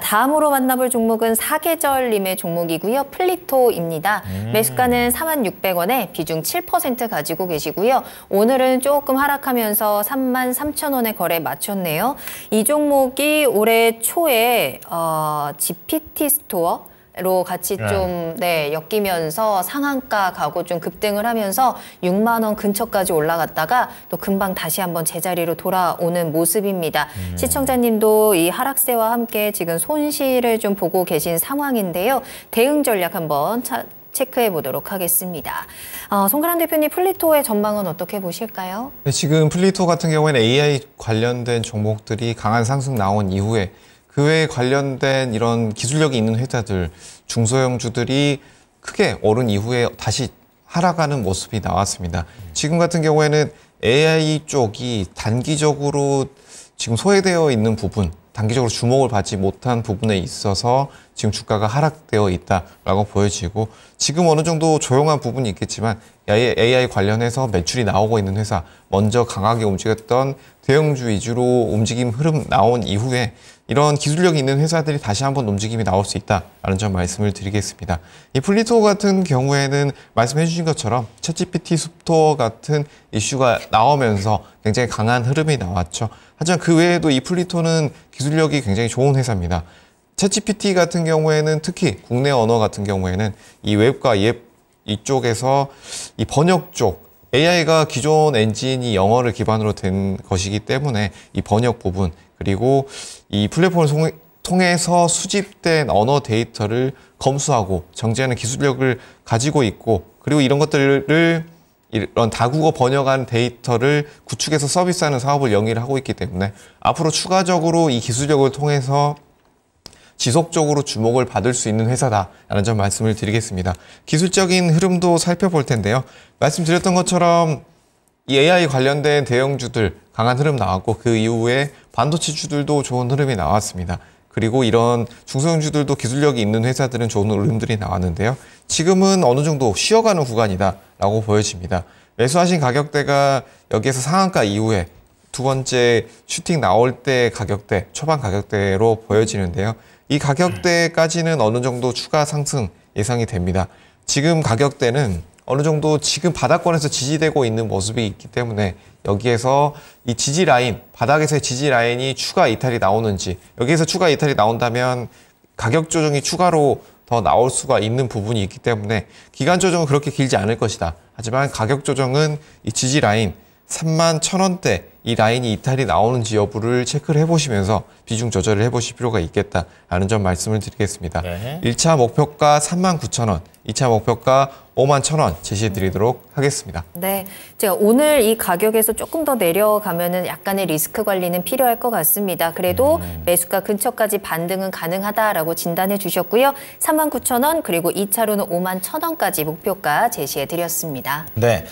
다음으로 만나볼 종목은 사계절님의 종목이고요. 플리토입니다. 음. 매수가는 4 6 0 0원에 비중 7% 가지고 계시고요. 오늘은 조금 하락하면서 3 3 0 0원의 거래 마쳤네요. 이 종목이 올해 초에 어, GPT 스토어 로 같이 예. 좀 네, 엮이면서 상한가 가고 좀 급등을 하면서 6만 원 근처까지 올라갔다가 또 금방 다시 한번 제자리로 돌아오는 모습입니다. 음. 시청자님도 이 하락세와 함께 지금 손실을 좀 보고 계신 상황인데요. 대응 전략 한번 차, 체크해 보도록 하겠습니다. 어, 송가람 대표님 플리토의 전망은 어떻게 보실까요? 네, 지금 플리토 같은 경우에는 AI 관련된 종목들이 강한 상승 나온 이후에 그외에 관련된 이런 기술력이 있는 회사들, 중소형주들이 크게 오른 이후에 다시 하락하는 모습이 나왔습니다. 지금 같은 경우에는 AI 쪽이 단기적으로 지금 소외되어 있는 부분, 단기적으로 주목을 받지 못한 부분에 있어서 지금 주가가 하락되어 있다라고 보여지고 지금 어느 정도 조용한 부분이 있겠지만 AI 관련해서 매출이 나오고 있는 회사 먼저 강하게 움직였던 대형주 위주로 움직임 흐름 나온 이후에 이런 기술력이 있는 회사들이 다시 한번 움직임이 나올 수 있다라는 점 말씀을 드리겠습니다. 이 플리토 같은 경우에는 말씀해 주신 것처럼 챗GPT 스토어 같은 이슈가 나오면서 굉장히 강한 흐름이 나왔죠. 하지만 그 외에도 이 플리토는 기술력이 굉장히 좋은 회사입니다. 챗GPT 같은 경우에는 특히 국내 언어 같은 경우에는 이 웹과 예 이쪽에서 이 번역 쪽 AI가 기존 엔진이 영어를 기반으로 된 것이기 때문에 이 번역 부분 그리고 이 플랫폼을 통해서 수집된 언어 데이터를 검수하고 정제하는 기술력을 가지고 있고 그리고 이런 것들을 이런 다국어 번역한 데이터를 구축해서 서비스하는 사업을 영위를 하고 있기 때문에 앞으로 추가적으로 이 기술력을 통해서 지속적으로 주목을 받을 수 있는 회사다라는 점 말씀을 드리겠습니다. 기술적인 흐름도 살펴볼 텐데요. 말씀드렸던 것처럼 이 AI 관련된 대형주들 강한 흐름 나왔고 그 이후에 반도체주들도 좋은 흐름이 나왔습니다. 그리고 이런 중소형주들도 기술력이 있는 회사들은 좋은 흐름들이 나왔는데요. 지금은 어느 정도 쉬어가는 구간이다라고 보여집니다. 매수하신 가격대가 여기에서 상한가 이후에 두 번째 슈팅 나올 때 가격대, 초반 가격대로 보여지는데요. 이 가격대까지는 어느 정도 추가 상승 예상이 됩니다. 지금 가격대는 어느 정도 지금 바닥권에서 지지되고 있는 모습이 있기 때문에 여기에서 이 지지 라인, 바닥에서의 지지 라인이 추가 이탈이 나오는지 여기에서 추가 이탈이 나온다면 가격 조정이 추가로 더 나올 수가 있는 부분이 있기 때문에 기간 조정은 그렇게 길지 않을 것이다. 하지만 가격 조정은 이 지지 라인 3만 1 0 0 0원대 이 라인이 이탈이 나오는지 여부를 체크를 해보시면서 비중 조절을 해보실 필요가 있겠다라는 점 말씀을 드리겠습니다. 네. 1차 목표가 39,000원, 2차 목표가 5만 천원 제시해드리도록 하겠습니다. 네, 제가 오늘 이 가격에서 조금 더 내려가면은 약간의 리스크 관리는 필요할 것 같습니다. 그래도 음. 매수가 근처까지 반등은 가능하다라고 진단해 주셨고요. 3만 9천 원 그리고 2차로는 5만 천 원까지 목표가 제시해드렸습니다. 네.